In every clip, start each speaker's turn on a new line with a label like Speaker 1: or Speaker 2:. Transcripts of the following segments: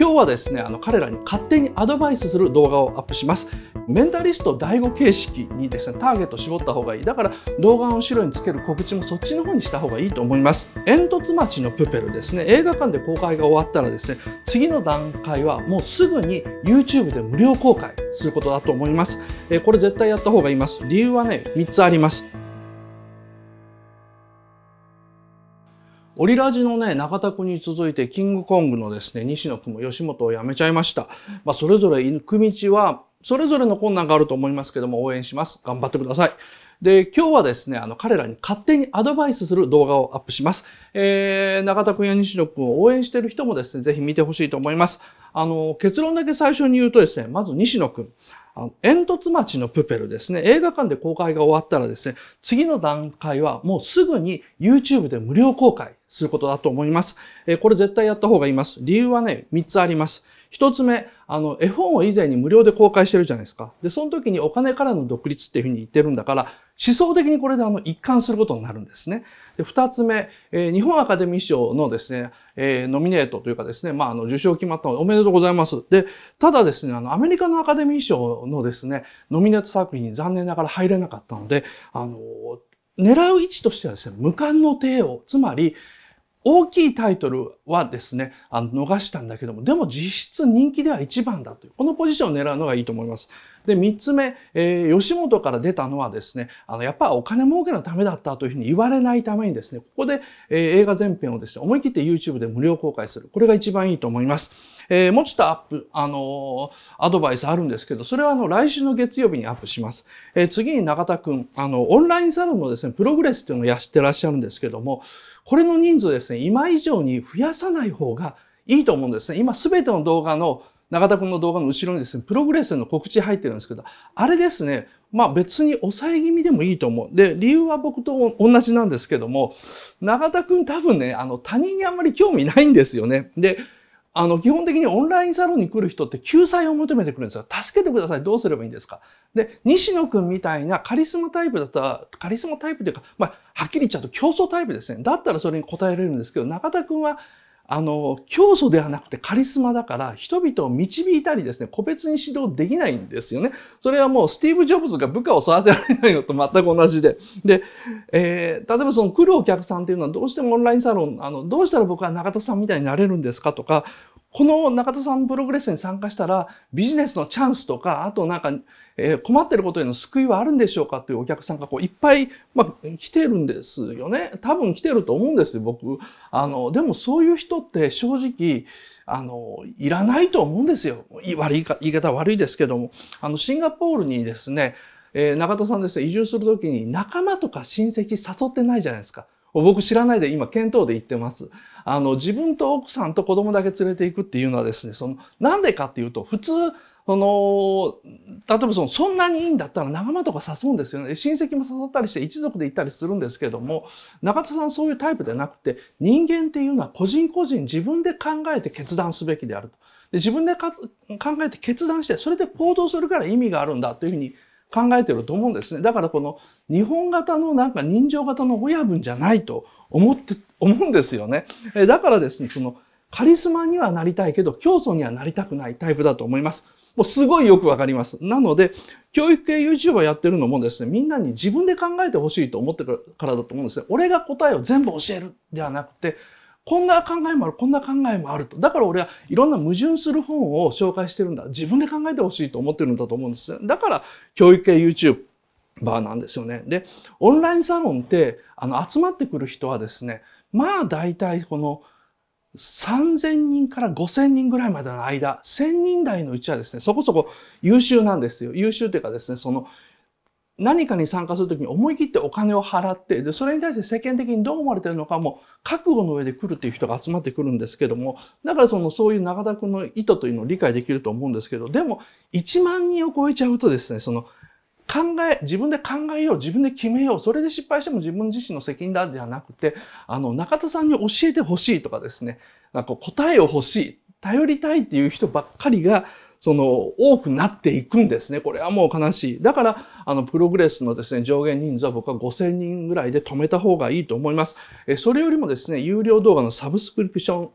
Speaker 1: 今日はですねあの彼らに勝手にアドバイスする動画をアップしますメンタリスト DAIGO 形式にですねターゲットを絞った方がいいだから動画の後ろにつける告知もそっちの方にした方がいいと思います煙突町のプペルですね映画館で公開が終わったらですね次の段階はもうすぐに YouTube で無料公開することだと思いますこれ絶対やった方がいいます理由はね3つありますオリラジのね、中田くに続いて、キングコングのですね、西野くも吉本を辞めちゃいました。まあ、それぞれ行く道は、それぞれの困難があると思いますけども、応援します。頑張ってください。で、今日はですね、あの、彼らに勝手にアドバイスする動画をアップします。えー、中田くんや西野くんを応援してる人もですね、ぜひ見てほしいと思います。あの、結論だけ最初に言うとですね、まず西野くん。あの、煙突町のプペルですね、映画館で公開が終わったらですね、次の段階はもうすぐに YouTube で無料公開。することだと思います。えこれ絶対やった方がいいます。理由はね、三つあります。一つ目、あの、絵本を以前に無料で公開してるじゃないですか。で、その時にお金からの独立っていうふうに言ってるんだから、思想的にこれであの、一貫することになるんですね。で、二つ目、えー、日本アカデミー賞のですね、えー、ノミネートというかですね、まあ、あの、受賞決まったのでおめでとうございます。で、ただですね、あの、アメリカのアカデミー賞のですね、ノミネート作品に残念ながら入れなかったので、あの、狙う位置としてはですね、無冠の帝王、つまり、大きいタイトルはですね、あの逃したんだけども、でも実質人気では一番だという、このポジションを狙うのがいいと思います。で、三つ目、えー、吉本から出たのはですね、あの、やっぱお金儲けのためだったというふうに言われないためにですね、ここで、えー、映画全編をですね、思い切って YouTube で無料公開する。これが一番いいと思います。えー、もうちょっとアップ、あのアドバイスあるんですけど、それはあの、来週の月曜日にアップします。えー、次に中田くん、あの、オンラインサロンのですね、プログレスっていうのをやってらっしゃるんですけども、これの人数ですね、今以上に増やさない方がいいと思うんですね。今すべての動画の永田君の動画の後ろにですね、プログレッセの告知入ってるんですけど、あれですね、まあ別に抑え気味でもいいと思う。で、理由は僕と同じなんですけども、永田君多分ね、あの他人にあんまり興味ないんですよね。で、あの、基本的にオンラインサロンに来る人って救済を求めてくるんですよ。助けてください。どうすればいいんですかで、西野くんみたいなカリスマタイプだったら、カリスマタイプというか、まあ、はっきり言っちゃうと競争タイプですね。だったらそれに答えられるんですけど、中田くんはあの、教祖ではなくてカリスマだから、人々を導いたりですね、個別に指導できないんですよね。それはもうスティーブ・ジョブズが部下を育てられないのと全く同じで。で、えー、例えばその来るお客さんっていうのはどうしてもオンラインサロン、あの、どうしたら僕は中田さんみたいになれるんですかとか、この中田さんプログレスに参加したら、ビジネスのチャンスとか、あとなんか、え困ってることへの救いはあるんでしょうかというお客さんがこういっぱい、まあ、来てるんですよね。多分来てると思うんですよ、僕。あの、でもそういう人って正直、あの、いらないと思うんですよ。悪いか、言い方悪いですけども。あの、シンガポールにですね、えー、中田さんですね、移住するときに仲間とか親戚誘ってないじゃないですか。僕知らないで今、検討で言ってます。あの、自分と奥さんと子供だけ連れていくっていうのはですね、その、なんでかっていうと、普通、その、例えばその、そんなにいいんだったら仲間とか誘うんですよね。親戚も誘ったりして一族で行ったりするんですけども、中田さんそういうタイプでなくて、人間っていうのは個人個人自分で考えて決断すべきであると。で自分で考えて決断して、それで行動するから意味があるんだというふうに考えてると思うんですね。だからこの日本型のなんか人情型の親分じゃないと思って、思うんですよね。えだからですね、そのカリスマにはなりたいけど、競争にはなりたくないタイプだと思います。もうすごいよくわかります。なので、教育系 YouTuber やってるのもですね、みんなに自分で考えてほしいと思ってるからだと思うんですね。俺が答えを全部教えるではなくて、こんな考えもある、こんな考えもあると。だから俺はいろんな矛盾する本を紹介してるんだ。自分で考えてほしいと思ってるんだと思うんです。だから、教育系 YouTube。バーなんですよね。で、オンラインサロンって、あの、集まってくる人はですね、まあ大体この3000人から5000人ぐらいまでの間、1000人台のうちはですね、そこそこ優秀なんですよ。優秀というかですね、その何かに参加するときに思い切ってお金を払って、で、それに対して世間的にどう思われてるのかも、覚悟の上で来るっていう人が集まってくるんですけども、だからその、そういう永田君の意図というのを理解できると思うんですけど、でも、1万人を超えちゃうとですね、その、考え、自分で考えよう、自分で決めよう、それで失敗しても自分自身の責任だではなくて、あの、中田さんに教えてほしいとかですね、なんか答えを欲しい、頼りたいっていう人ばっかりが、その、多くなっていくんですね。これはもう悲しい。だから、あの、プログレスのですね、上限人数は僕は5000人ぐらいで止めた方がいいと思います。え、それよりもですね、有料動画のサブスクリプション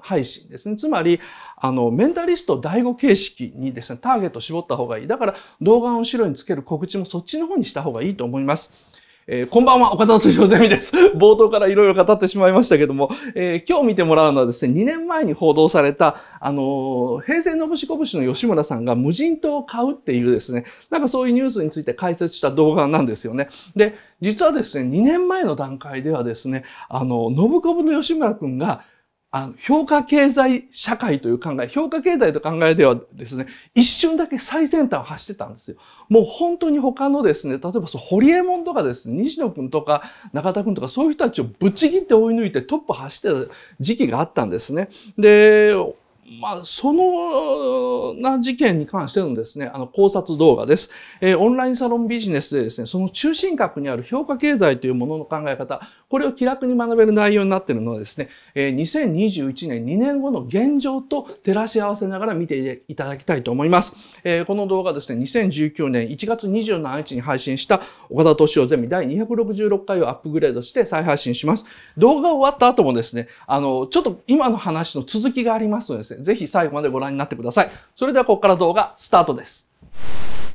Speaker 1: 配信ですね。つまり、あの、メンタリスト第5形式にですね、ターゲット絞った方がいい。だから、動画の後ろにつける告知もそっちの方にした方がいいと思います。えー、こんばんは、岡田敏夫ゼミです。冒頭からいろいろ語ってしまいましたけども、えー、今日見てもらうのはですね、2年前に報道された、あのー、平成のぶしこぶしの吉村さんが無人島を買うっていうですね、なんかそういうニュースについて解説した動画なんですよね。で、実はですね、2年前の段階ではですね、あの、信子の吉村くんが、あの、評価経済社会という考え、評価経済と考えではですね、一瞬だけ最先端を走ってたんですよ。もう本当に他のですね、例えばそう、ホリエモンとかですね、西野くんとか中田くんとかそういう人たちをぶっちぎって追い抜いてトップ走ってた時期があったんですね。で、まあ、そのな事件に関してのですね、あの考察動画です。えー、オンラインサロンビジネスでですね、その中心核にある評価経済というものの考え方、これを気楽に学べる内容になっているのはですね、えー、2021年2年後の現状と照らし合わせながら見ていただきたいと思います。えー、この動画ですね、2019年1月27日に配信した岡田敏夫ゼミ第266回をアップグレードして再配信します。動画終わった後もですね、あの、ちょっと今の話の続きがありますのでですね、ぜひ最後までご覧になってください。それではここから動画スタートです。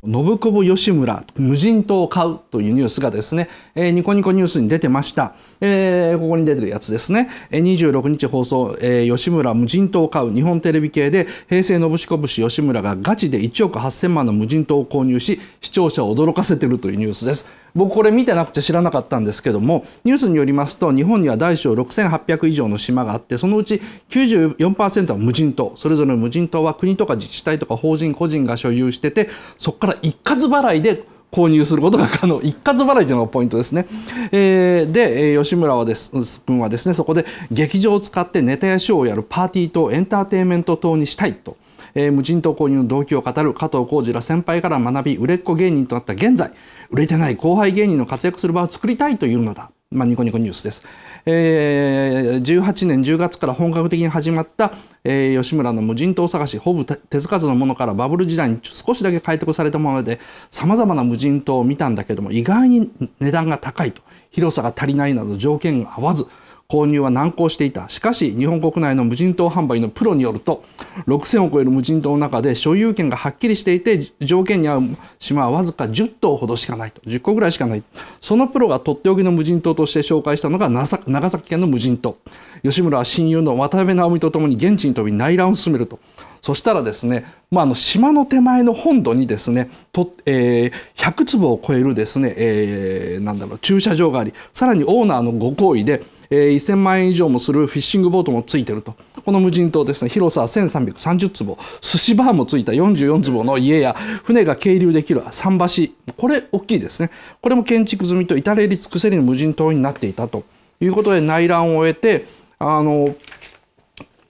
Speaker 1: 信子吉村、無人島を買うというニュースがですね、えー、ニコニコニュースに出てました。えー、ここに出てるやつですね。え26日放送、えー、吉村無人島を買う日本テレビ系で、平成信ぶしこ吉村がガチで1億8000万の無人島を購入し、視聴者を驚かせてるというニュースです。僕これ見てなくて知らなかったんですけども、ニュースによりますと、日本には大小6800以上の島があって、そのうち94%は無人島。それぞれの無人島は国とか自治体とか法人個人が所有してて、そこから一括払いで購入することが可能。一括払いというのがポイントですね。えー、で、吉村はです、君はですね、そこで劇場を使ってネタやショーをやるパーティーとエンターテインメント等にしたいと。えー、無人島購入の動機を語る加藤浩二ら先輩から学び売れっ子芸人となった現在売れてない後輩芸人の活躍する場を作りたいというのだまあ、ニコニコニュースです、えー、18年10月から本格的に始まった、えー、吉村の無人島探しほぼ手付かずのものからバブル時代に少しだけ開拓されたものでさまざまな無人島を見たんだけども意外に値段が高いと広さが足りないなど条件が合わず購入は難航していたしかし日本国内の無人島販売のプロによると6000を超える無人島の中で所有権がはっきりしていて条件に合う島はわずか10棟ほどしかないと10個ぐらいしかないそのプロがとっておきの無人島として紹介したのが長崎県の無人島吉村は親友の渡辺直美とともに現地に飛び内覧を進めるとそしたらですね、まあ、あの島の手前の本土にですねと、えー、100坪を超えるですね、えー、なんだろう駐車場がありさらにオーナーのご厚意でえー、1000万円以上もするフィッシングボートもついてると。この無人島ですね、広さは1330坪、寿司バーもついた44坪の家や、船が係留できる桟橋、これ大きいですね。これも建築済みと至れり尽くせりの無人島になっていたということで内乱を終えて、あの、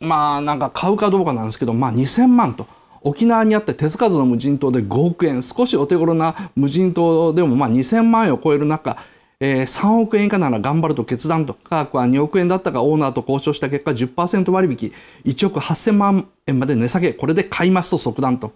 Speaker 1: まあなんか買うかどうかなんですけど、まあ2000万と。沖縄にあって手付かずの無人島で5億円少しお手頃な無人島でもまあ2000万円を超える中えー、3億円以下なら頑張ると決断と価格は2億円だったがオーナーと交渉した結果10%割引1億8000万円まで値下げこれで買いますと即断と。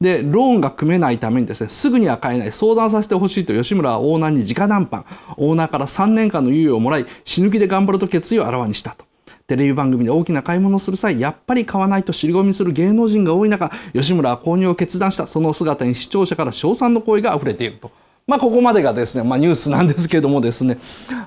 Speaker 1: で、ローンが組めないためにですね、すぐには買えない、相談させてほしいと吉村はオーナーに直談判、オーナーから3年間の猶予をもらい、死ぬ気で頑張ると決意をあらわにしたと。テレビ番組で大きな買い物をする際、やっぱり買わないと尻込みする芸能人が多い中、吉村は購入を決断した、その姿に視聴者から称賛の声が溢れていると。まあ、ここまでがですね、まあ、ニュースなんですけどもですね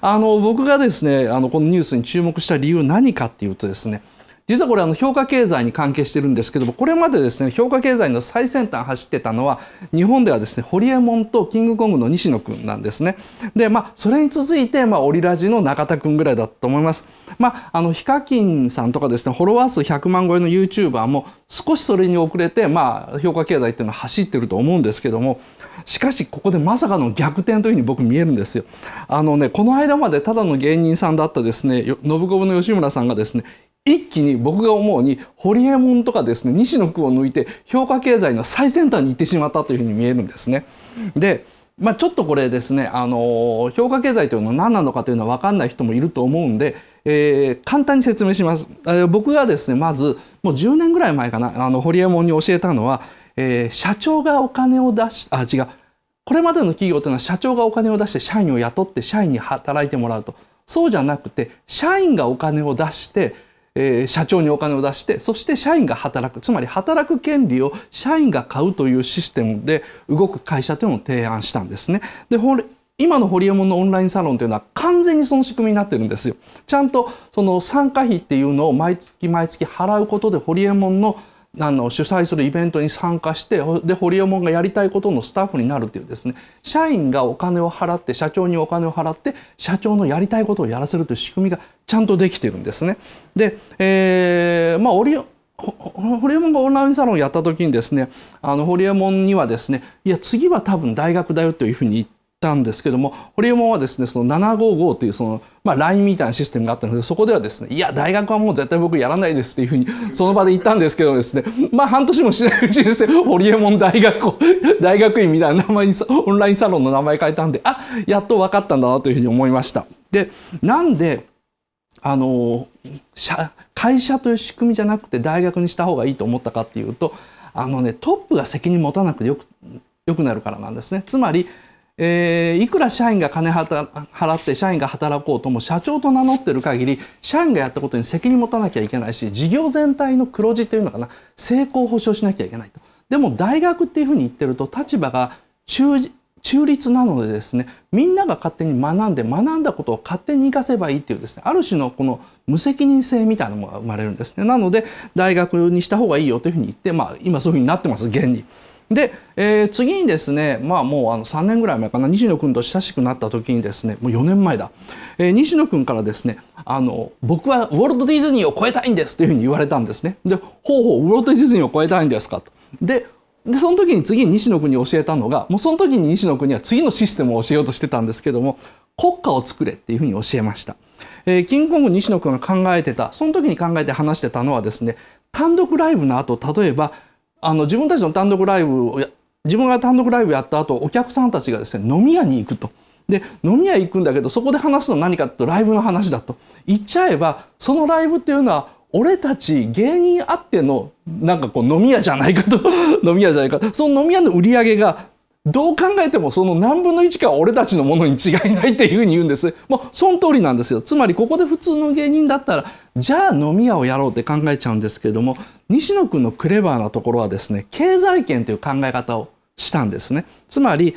Speaker 1: あの僕がですねあのこのニュースに注目した理由何かっていうとですね実はこれあの評価経済に関係してるんですけどもこれまでですね評価経済の最先端走ってたのは日本ではですねホリエモンとキングコングの西野君なんですねでまあそれに続いてまあオリラジの中田君ぐらいだと思いますまああのヒカキンさんとかですねフォロワー数100万超えの YouTuber も少しそれに遅れてまあ評価経済っていうのは走ってると思うんですけどもしかしここでまさかの逆転というふうに僕見えるんですよあのねこの間までただの芸人さんだったですね信子の吉村さんがですね一気に僕が思うに堀江門とかですね西野区を抜いて評価経済の最先端に行ってしまったというふうに見えるんですね。でまあ、ちょっとこれですね、あのー、評価経済というのは何なのかというのは分かんない人もいると思うんで、えー、簡単に説明します、えー、僕がですねまずもう10年ぐらい前かなあの堀江門に教えたのは、えー、社長がお金を出しあ違うこれまでの企業というのは社長がお金を出して社員を雇って社員に働いてもらうとそうじゃなくて社員がお金を出してえー、社長にお金を出してそして社員が働くつまり働く権利を社員が買うというシステムで動く会社というのを提案したんですね。で今のホリエモンのオンラインサロンというのは完全にその仕組みになってるんですよ。ちゃんとその参加費っていうのを毎月毎月払うことでホリエモンのあの主催するイベントに参加してで堀エモ門がやりたいことのスタッフになるっていうですね社員がお金を払って社長にお金を払って社長のやりたいことをやらせるという仕組みがちゃんとできてるんですね。で、えー、まあオリホリエモンがオンラインサロンをやった時にですねあのホリエモンにはですねいや次は多分大学だよというふうに言ってたんですけどもホリエモンはですねその755というその、まあ、LINE みたいなシステムがあったんですけどそこではですねいや大学はもう絶対僕やらないですっていうふうにその場で言ったんですけどですねまあ半年もしないうちにですねホリエモン大学を 大学院みたいな名前にオンラインサロンの名前変えたんであやっと分かったんだなというふうに思いました。でなんであの会社という仕組みじゃなくて大学にした方がいいと思ったかっていうとあのねトップが責任持たなくてよくよくなるからなんですね。つまりえー、いくら社員が金払って社員が働こうとも社長と名乗ってる限り社員がやったことに責任を持たなきゃいけないし事業全体の黒字というのかな成功保証しなきゃいけないと。でも大学っていうふうに言ってると立場が中中立なのでですねみんなが勝手に学んで学んだことを勝手に生かせばいいっていうですねある種のこの無責任性みたいなものが生まれるんですねなので大学にした方がいいよというふうに言ってまあ今そういうふうになってます現に。で、えー、次にですね、まあ、もうあの3年ぐらい前かな西野君と親しくなった時にですねもう4年前だ、えー、西野君からですねあの僕はウォルト・ディズニーを超えたいんですというふうに言われたんですね。でほうほうウォルト・ディズニーを超えたいんですかと。ででその時に次に西野君に教えたのがもうその時に西野君には次のシステムを教えようとしてたんですけども国家を作れっていうふうに教えました、えー、キングコング西野君が考えてたその時に考えて話してたのはですね単独ライブの後例えばあの自分たちの単独ライブをや自分が単独ライブやった後お客さんたちがですね飲み屋に行くと。で飲み屋行くんだけどそこで話すのは何かとライブの話だと言っちゃえばそのライブっていうのは俺たち芸人あってのなんかこう飲み屋じゃないかと 飲み屋じゃないかその飲み屋の売り上げがどう考えてもその何分の1かは俺たちのものに違いないっていうふうに言うんですね。もうその通りなんですよ。つまりここで普通の芸人だったら、じゃあ飲み屋をやろうって考えちゃうんですけれども、西野君のクレバーなところはですね、経済圏という考え方をしたんですね。つまり、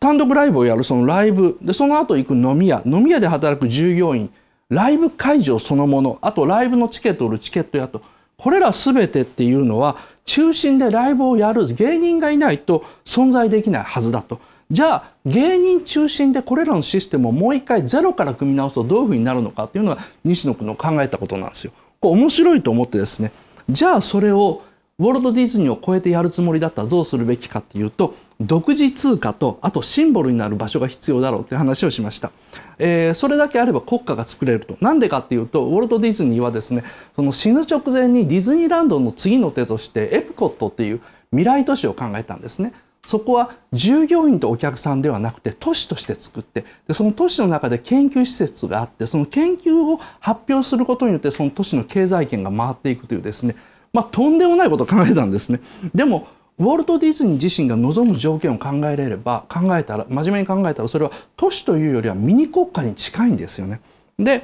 Speaker 1: 単独ライブをやるそのライブ、で、その後行く飲み屋、飲み屋で働く従業員、ライブ会場そのもの、あとライブのチケット売るチケット屋と、これら全てっていうのは中心でライブをやる芸人がいないと存在できないはずだと。じゃあ芸人中心でこれらのシステムをもう一回ゼロから組み直すとどういうふうになるのかっていうのが西野君の考えたことなんですよ。こう面白いと思ってですねじゃあそれをウォルト・ディズニーを超えてやるつもりだったらどうするべきかっていうと独自通貨とあとシンボルになる場所が必要だろうって話をしました、えー、それだけあれば国家が作れるとなんでかっていうとウォルト・ディズニーはですねその死ぬ直前にディズニーランドの次の手としてエプコットっていう未来都市を考えたんですねそこは従業員とお客さんではなくて都市として作ってでその都市の中で研究施設があってその研究を発表することによってその都市の経済圏が回っていくというですねまあ、とんでもないことを考えたんですね。でもウォルト・ディズニー自身が望む条件を考えれれば考えたら真面目に考えたらそれは都市というよりはミニ国家に近いんですよね。で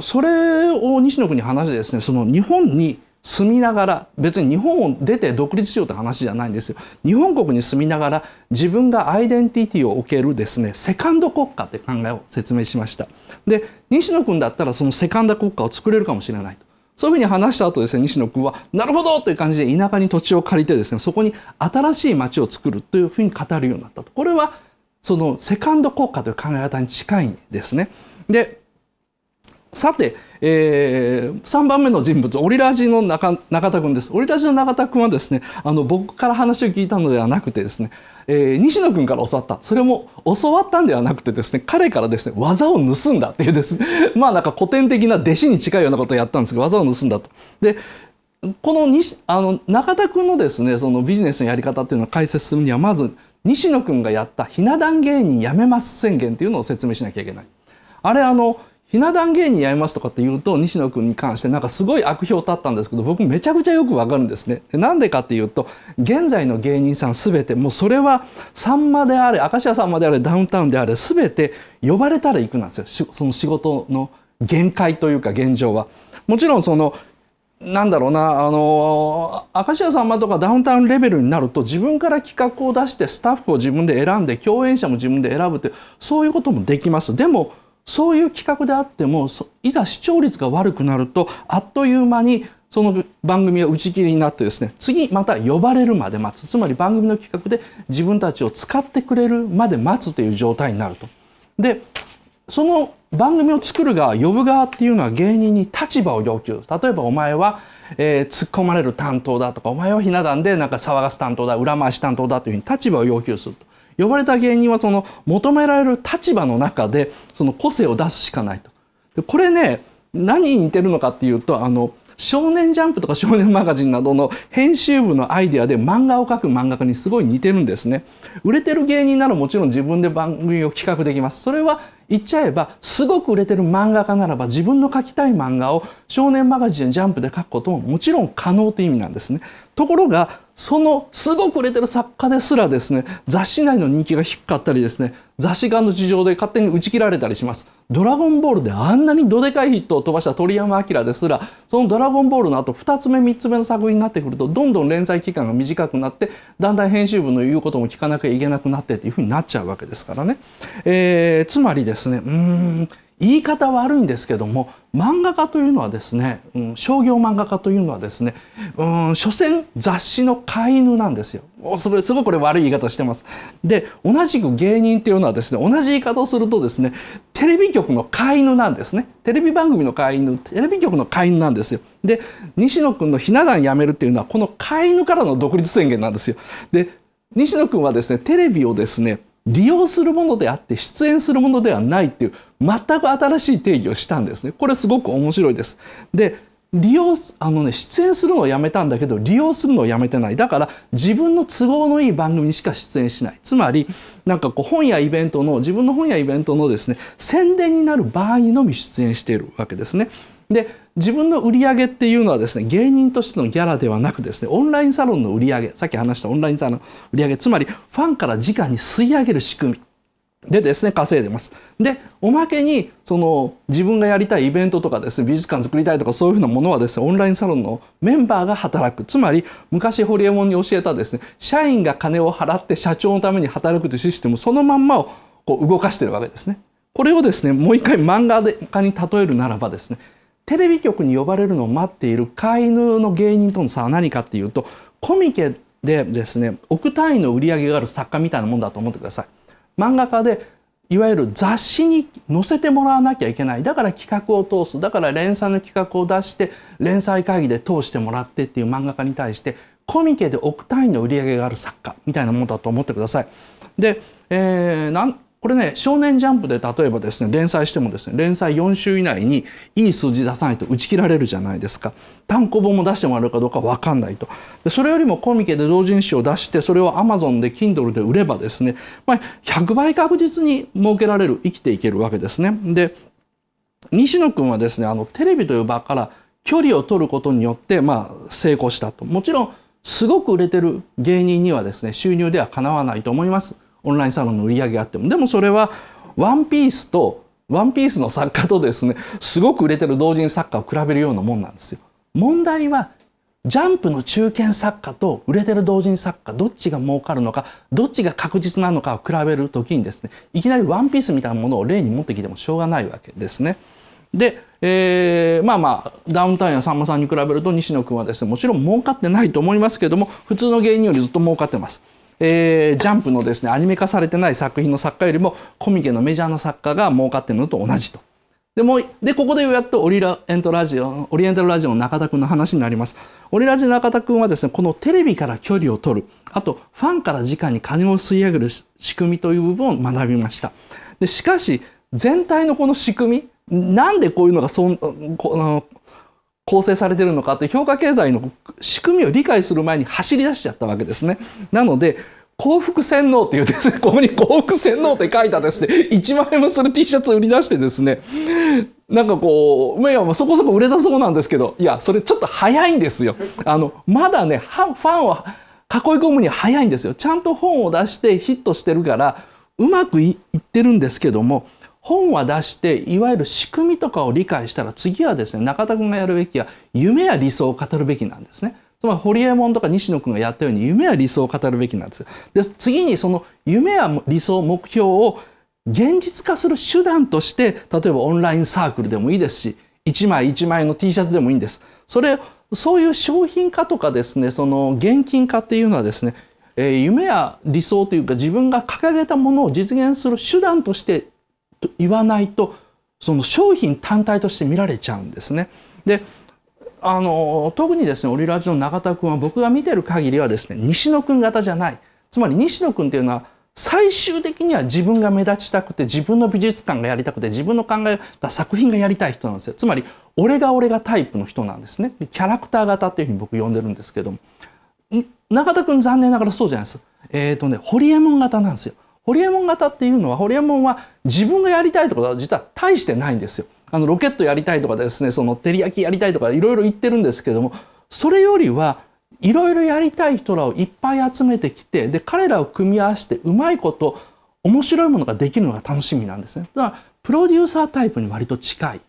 Speaker 1: それを西野君に話してですねその日本に住みながら別に日本を出て独立しようって話じゃないんですよ。日本国に住みながら自分がアイデンティティを置けるですねセカンド国家って考えを説明しました。で西野君だったらそのセカンド国家を作れるかもしれないと。そういうふうに話した後ですね、西野君は、なるほどという感じで田舎に土地を借りてですね、そこに新しい町を作るというふうに語るようになったと。これは、そのセカンド効果という考え方に近いんですね。で、さて、えー、3番目の人物オリラジの中田君ですオリラジの中田君はですねあの僕から話を聞いたのではなくてですね、えー、西野君から教わったそれも教わったんではなくてですね彼からですね技を盗んだっていうですね まあなんか古典的な弟子に近いようなことをやったんですけど技を盗んだと。でこの西あの中田君のですねそのビジネスのやり方っていうのを解説するにはまず西野君がやったひな壇芸人やめます宣言っていうのを説明しなきゃいけない。あれあのひな壇芸人やりますとかって言うと西野君に関してなんかすごい悪評立ったんですけど僕めちゃくちゃよくわかるんですね。なんでかっていうと現在の芸人さん全てもうそれはさんまであれ明石家さんまであれダウンタウンであれ全て呼ばれたら行くなんですよその仕事の限界というか現状は。もちろんそのなんだろうなあの明石家さんまとかダウンタウンレベルになると自分から企画を出してスタッフを自分で選んで共演者も自分で選ぶってそういうこともできます。でもそういう企画であってもいざ視聴率が悪くなるとあっという間にその番組は打ち切りになってですね次また呼ばれるまで待つつまり番組の企画で自分たちを使ってくれるまで待つという状態になると。でその番組を作る側呼ぶ側っていうのは芸人に立場を要求例えばお前は、えー、突っ込まれる担当だとかお前はひな壇でなんか騒がす担当だ裏回し担当だというふうに立場を要求すると呼ばれた芸人はその求められる立場の中でその個性を出すしかないと。でこれね何に似てるのかっていうとあの少年ジャンプとか少年マガジンなどの編集部のアイデアで漫画を描く漫画家にすごい似てるんですね。売れてる芸人ならもちろん自分で番組を企画できます。それは言っちゃえばすごく売れてる漫画家ならば自分の描きたい漫画を少年マガジンジャンプで描くことももちろん可能という意味なんですね。ところがそのすごく売れてる作家ですらですね、雑誌内の人気が低かったりですね、雑誌側の事情で勝手に打ち切られたりします。ドラゴンボールであんなにどでかいヒットを飛ばした鳥山明ですら、そのドラゴンボールの後2つ目3つ目の作品になってくると、どんどん連載期間が短くなって、だんだん編集部の言うことも聞かなきゃいけなくなってっていうふうになっちゃうわけですからね。えー、つまりですね、うん、言い方悪いんですけども漫画家というのはですね、うん、商業漫画家というのはですねうん所詮雑誌の飼い犬なんですよ。すごいすごいこれ悪い言い方してます。で同じく芸人っていうのはですね同じ言い方をするとですねテレビ局の飼い犬なんですね。テレビ番組の飼い犬テレビ局の飼い犬なんですよ。で西野君のひな壇やめるっていうのはこの飼い犬からの独立宣言なんですよ。で西野君はですねテレビをですね利用するものであって出演するものではないっていう全く新しい定義をしたんですね。これすごく面白いです。で、利用、あのね、出演するのをやめたんだけど、利用するのをやめてない。だから、自分の都合のいい番組にしか出演しない。つまり、なんかこう、本やイベントの、自分の本やイベントのですね、宣伝になる場合にのみ出演しているわけですね。で、自分の売り上げっていうのはですね、芸人としてのギャラではなくですね、オンラインサロンの売り上げ、さっき話したオンラインサロンの売り上げ、つまり、ファンから直に吸い上げる仕組み。でですね、稼いでます。で、おまけに、その、自分がやりたいイベントとかですね、美術館作りたいとかそういうふうなものはですね、オンラインサロンのメンバーが働く。つまり、昔ホリエモンに教えたですね、社員が金を払って社長のために働くというシステム、そのまんまをこう動かしてるわけですね。これをですね、もう一回漫画で家に例えるならばですね、テレビ局に呼ばれるのを待っている飼い犬の芸人との差は何かっていうと、コミケでですね、億単位の売り上げがある作家みたいなもんだと思ってください。漫画家でいわゆる雑誌に載せてもらわなきゃいけないだから企画を通すだから連載の企画を出して連載会議で通してもらってっていう漫画家に対してコミケで億単位の売り上げがある作家みたいなものだと思ってください。で、えー、なんこれね、少年ジャンプで例えばですね、連載してもですね、連載4週以内にいい数字出さないと打ち切られるじゃないですか。単行本も出してもらえるかどうかわかんないと。でそれよりもコミケで同人誌を出して、それを Amazon で Kindle で売ればですね、まあ、100倍確実に儲けられる、生きていけるわけですね。で、西野くんはですね、あの、テレビという場から距離を取ることによって、まあ、成功したと。もちろん、すごく売れてる芸人にはですね、収入ではかなわないと思います。オンラインサロンの売り上げがあってもでもそれはワンピースとワンピースの作家とですねすごく売れてる同人作家を比べるようなもんなんですよ。問題はジャンプの中堅作家と売れてる同人作家どっちが儲かるのかどっちが確実なのかを比べる時にですねいきなりワンピースみたいなものを例に持ってきてもしょうがないわけですね。で、えー、まあまあダウンタウンやさんまさんに比べると西野君はですねもちろん儲かってないと思いますけれども普通の芸人よりずっと儲かってます。えー、ジャンプのですね、アニメ化されてない作品の作家よりも、コミケのメジャーな作家が儲かってるのと同じと。で、もで、ここでやっとオリラエントラジオ、オリエンタルラジオの中田くんの話になります。オリラジの中田くんはですね、このテレビから距離を取る、あと、ファンから直に金を吸い上げる仕組みという部分を学びました。で、しかし、全体のこの仕組み、なんでこういうのがそん、この、構成されてるのかという評価経済の仕組みを理解する前に走り出しちゃったわけですね。なので幸福洗脳っていうですね、ここに幸福洗脳って書いたですね、1 万円もする T シャツ売り出してですね、なんかこう、いや、そこそこ売れたそうなんですけど、いや、それちょっと早いんですよ。あの、まだね、ファンを囲い込むには早いんですよ。ちゃんと本を出してヒットしてるから、うまくいってるんですけども、本は出していわゆる仕組みとかを理解したら次はですね中田君がやるべきは夢や理想を語るべきなんですね。つまり堀江門とか西野君がやったように夢や理想を語るべきなんですで次にその夢や理想目標を現実化する手段として例えばオンラインサークルでもいいですし1枚1枚の T シャツでもいいんです。それそういう商品化とかですねその現金化っていうのはですねえ夢や理想というか自分が掲げたものを実現する手段としてと言わないとその商品単体として見られちゃうんですね。であの特にですねオリラジの永田君は僕が見てる限りはですね西野君型じゃないつまり西野君っていうのは最終的には自分が目立ちたくて自分の美術館がやりたくて自分の考えた作品がやりたい人なんですよつまり俺が俺がタイプの人なんですねキャラクター型っていうふうに僕呼んでるんですけども永田君残念ながらそうじゃないですえっ、ー、とねホリエモン型なんですよホリエモン型っていうのは、ホリエモンは自分がやりたいってことは実は大してないんですよ。あの、ロケットやりたいとかですね、その、照り焼きやりたいとかいろいろ言ってるんですけども、それよりは、いろいろやりたい人らをいっぱい集めてきて、で、彼らを組み合わせて、うまいこと、面白いものができるのが楽しみなんですね。だから、プロデューサータイプに割と近い。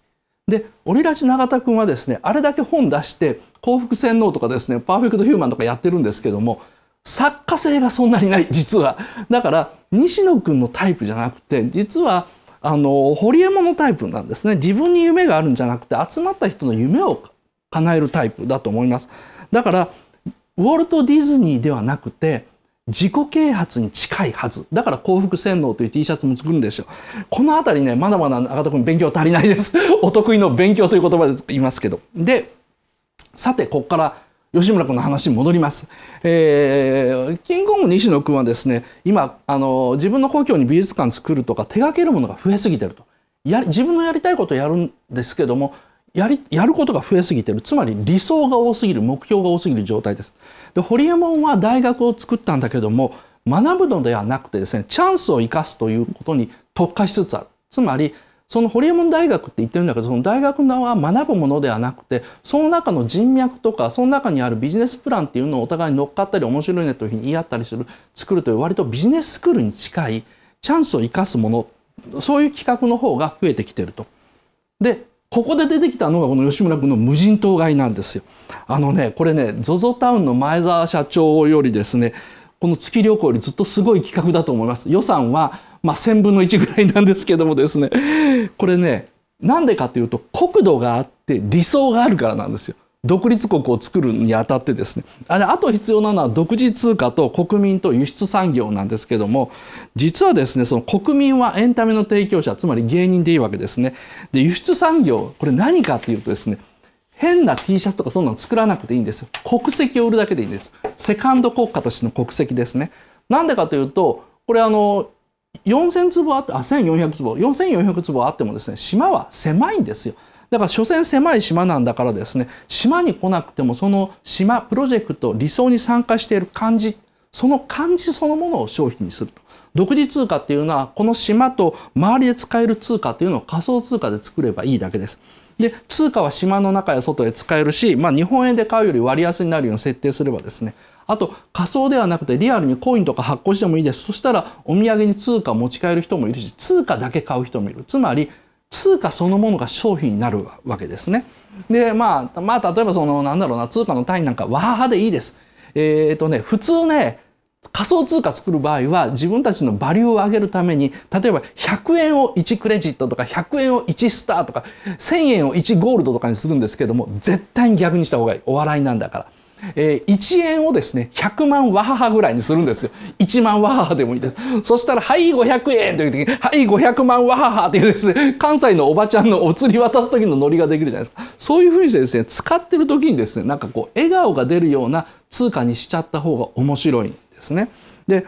Speaker 1: で、俺らち永田君はですね、あれだけ本出して、幸福洗脳とかですね、パーフェクトヒューマンとかやってるんですけども、作家性がそんなにない、実は。だから、西野君のタイプじゃなくて、実は、あの、ホリエモンのタイプなんですね。自分に夢があるんじゃなくて、集まった人の夢を叶えるタイプだと思います。だから、ウォルト・ディズニーではなくて、自己啓発に近いはず。だから幸福洗脳という T シャツも作るんですよ。このあたりね、まだまだ中田君勉強足りないです。お得意の勉強という言葉で言いますけど。で、さて、ここから吉村君の話に戻ります、えー、キングコング西野君はですね今あの自分の故郷に美術館作るとか手掛けるものが増えすぎてるとや自分のやりたいことをやるんですけどもやりやることが増えすぎてるつまり理想が多すぎる目標が多すぎる状態です。で堀エモ門は大学を作ったんだけども学ぶのではなくてですねチャンスを生かすということに特化しつつあるつまりそのホリエモン大学って言ってるんだけどその大学側は学ぶものではなくてその中の人脈とかその中にあるビジネスプランっていうのをお互いに乗っかったり面白いねというふうに言い合ったりする作るという割とビジネススクールに近いチャンスを生かすものそういう企画の方が増えてきてると。でここで出てきたのがこの吉村君の無人島買いなんですよ。あのねこれね ZOZO タウンの前澤社長よりですねこの月旅行よりずっとすごい企画だと思います。予算はまあ、1000分の1ぐらいなんですけどもですね、これね、なんでかというと国土があって理想があるからなんですよ。独立国を作るにあたってですねあと必要なのは独自通貨と国民と輸出産業なんですけども実はですねその国民はエンタメの提供者つまり芸人でいいわけですねで輸出産業これ何かっていうとですね変な T シャツとかそんなの作らなくていいんですよ国籍を売るだけでいいんですセカンド国家としての国籍ですねなんでかというとこれあの4000坪あって1400坪4400坪あってもですね島は狭いんですよ。だから所詮狭い島なんだからですね島に来なくてもその島プロジェクト理想に参加している感じその感じそのものを商品にすると。独自通貨っていうのはこの島と周りで使える通貨というのを仮想通貨で作ればいいだけです。で通貨は島の中や外で使えるし、まあ、日本円で買うより割安になるように設定すればですねあと仮想ではなくてリアルにコインとか発行してもいいですそしたらお土産に通貨持ち帰る人もいるし通貨だけ買う人もいるつまり通貨そのものが商品になるわけですねでまあまあ例えばそのなんだろうな通貨の単位なんかワハハでいいですえっ、ー、とね普通ね仮想通貨作る場合は自分たちのバリューを上げるために例えば100円を1クレジットとか100円を1スターとか1000円を1ゴールドとかにするんですけども絶対に逆にした方がいいお笑いなんだから。えー、1円をですね、100万ワハハぐらいにするんですよ。1万ワハハでもいいです。そしたら、はい500円という時に、はい500万ワハハっていうですね、関西のおばちゃんのお釣り渡す時のノリができるじゃないですか。そういうふうにしてですね、使ってる時にですね、なんかこう、笑顔が出るような通貨にしちゃった方が面白いんですね。で、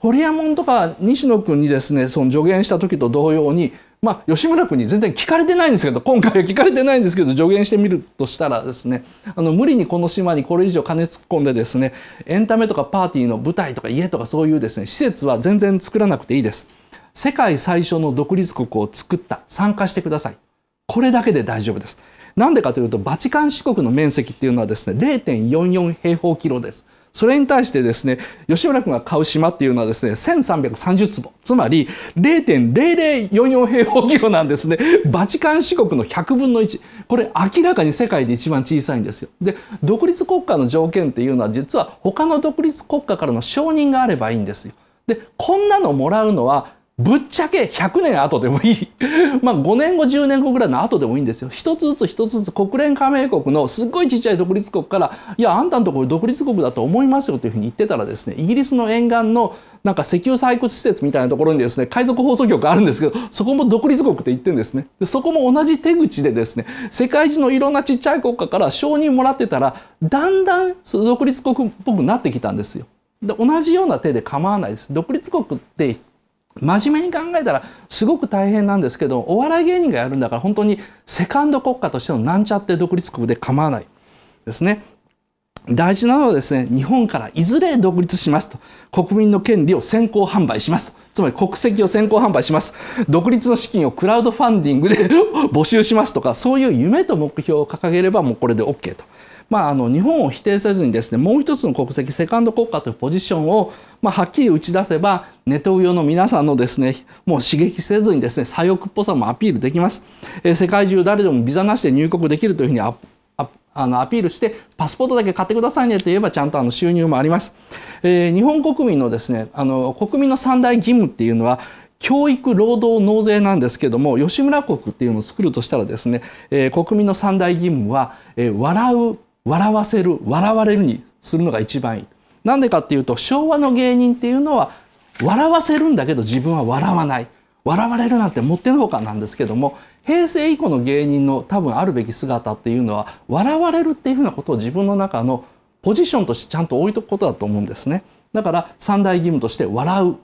Speaker 1: ホリエモンとか西野君にですね、その助言した時と同様に、まあ、吉村君に全然聞かれてないんですけど今回は聞かれてないんですけど助言してみるとしたらですねあの無理にこの島にこれ以上金突っ込んでですねエンタメとかパーティーの舞台とか家とかそういうですね施設は全然作らなくていいです。世界最初の独立国を作った参加してくださいこれだけで大丈夫です。なんでかというとバチカン市国の面積っていうのはですね0.44平方キロです。それに対してですね、吉村君が買う島っていうのはですね、1330坪。つまり0.0044平方キロなんですね。バチカン市国の100分の1。これ明らかに世界で一番小さいんですよ。で、独立国家の条件っていうのは実は他の独立国家からの承認があればいいんですよ。で、こんなのもらうのはぶっちゃけ100年後でもいい まあ5年後10年後ぐらいの後でもいいんですよ一つずつ一つずつ国連加盟国のすっごいちっちゃい独立国からいやあんたのところ独立国だと思いますよというふうに言ってたらですねイギリスの沿岸のなんか石油採掘施設みたいなところにですね海賊放送局があるんですけどそこも独立国って言ってるんですねでそこも同じ手口でですね世界中のいろんなちっちゃい国家から承認もらってたらだんだん独立国っぽくなってきたんですよで同じような手で構わないです独立国って真面目に考えたらすごく大変なんですけどお笑い芸人がやるんだから本当にセカンド国家としてのなんちゃって独立国で構わないですね。大事なのはですね、日本からいずれ独立しますと。国民の権利を先行販売しますと。つまり国籍を先行販売します。独立の資金をクラウドファンディングで 募集しますとか、そういう夢と目標を掲げればもうこれで OK と。まあ、あの日本を否定せずにですねもう一つの国籍セカンド国家というポジションを、まあ、はっきり打ち出せばネトウヨの皆さんのですねもう刺激せずにですね左翼っぽさもアピールできます、えー、世界中誰でもビザなしで入国できるというふうにあのアピールしてパスポートだけ買ってくださいねと言えばちゃんとあの収入もあります、えー、日本国民のですねあの国民の三大義務っていうのは教育、労働、納税なんですけども、吉村国っていうのを作るとしたらですね、えー、国民の三大義務は、えー、笑う、笑わせる笑われるにするのが一番いい。なんでかっていうと昭和の芸人っていうのは笑わせるんだけど自分は笑わない笑われるなんてもってのほかなんですけども平成以降の芸人の多分あるべき姿っていうのは笑われるっていうふうなことを自分の中のポジションとしてちゃんと置いとくことだと思うんですねだから三大義務として笑う、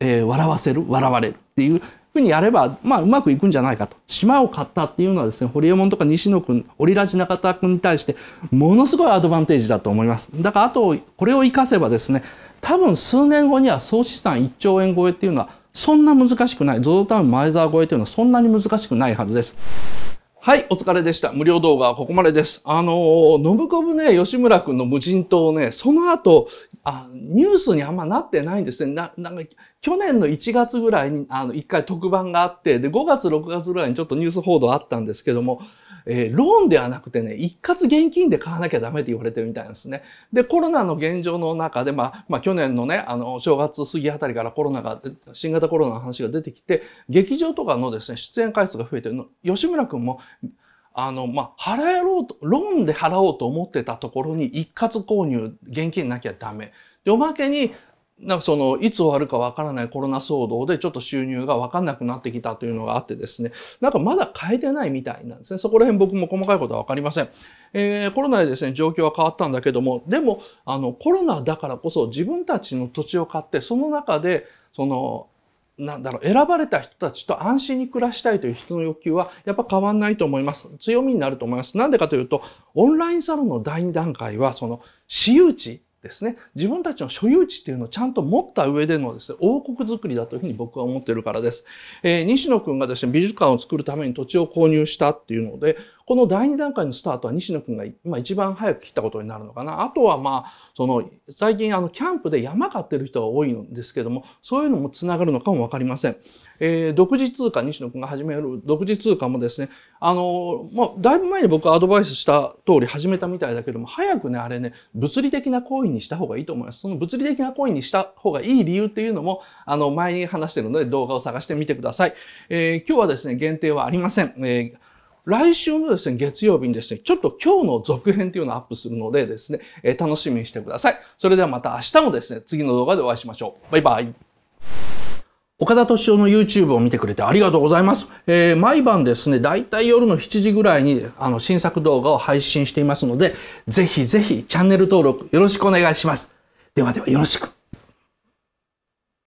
Speaker 1: えー、笑わせる笑われるっていうふうにやれば、まあ、うまくいくんじゃないかと。島を買ったっていうのはですね、堀エモ門とか西野君、オリラジ中田君に対して、ものすごいアドバンテージだと思います。だから、あと、これを活かせばですね、多分数年後には総資産1兆円超えっていうのは、そんな難しくない。ゾゾタウン前澤超えというのはそんなに難しくないはずです。はい、お疲れでした。無料動画はここまでです。あのー、信子ね、吉村くんの無人島ね、その後、あニュースにあんまなってないんですね。な、なんか、去年の1月ぐらいに、あの、一回特番があって、で、5月、6月ぐらいにちょっとニュース報道あったんですけども、えー、ローンではなくてね、一括現金で買わなきゃダメって言われてるみたいなんですね。で、コロナの現状の中で、まあ、まあ、去年のね、あの、正月過ぎあたりからコロナが、新型コロナの話が出てきて、劇場とかのですね、出演回数が増えてるの、吉村くんも、あの、まあ、払えろうと、ローンで払おうと思ってたところに一括購入、現金なきゃダメ。で、おまけに、なんかその、いつ終わるかわからないコロナ騒動でちょっと収入がわかんなくなってきたというのがあってですね、なんかまだ変えてないみたいなんですね。そこら辺僕も細かいことはわかりません。えー、コロナでですね、状況は変わったんだけども、でも、あの、コロナだからこそ自分たちの土地を買って、その中で、その、なんだろう、選ばれた人たちと安心に暮らしたいという人の欲求はやっぱ変わんないと思います。強みになると思います。なんでかというと、オンラインサロンの第2段階は、その、私有地、ですね、自分たちの所有地っていうのをちゃんと持った上でのですね、王国づくりだというふうに僕は思ってるからです。えー、西野君がですね、美術館を作るために土地を購入したっていうので、この第2段階のスタートは西野君が今一番早く切ったことになるのかな。あとはまあ、その、最近あの、キャンプで山買ってる人が多いんですけども、そういうのも繋がるのかもわかりません。えー、独自通貨、西野君が始める独自通貨もですね、あの、まあ、だいぶ前に僕アドバイスした通り始めたみたいだけども、早くね、あれね、物理的な行為にした方がいいと思います。その物理的な行為にした方がいい理由っていうのも、あの、前に話してるので動画を探してみてください。えー、今日はですね、限定はありません。えー来週のですね、月曜日にですね、ちょっと今日の続編っていうのをアップするのでですね、えー、楽しみにしてください。それではまた明日もですね、次の動画でお会いしましょう。バイバイ。岡田敏夫の YouTube を見てくれてありがとうございます。えー、毎晩ですね、だいたい夜の7時ぐらいにあの新作動画を配信していますので、ぜひぜひチャンネル登録よろしくお願いします。ではではよろしく。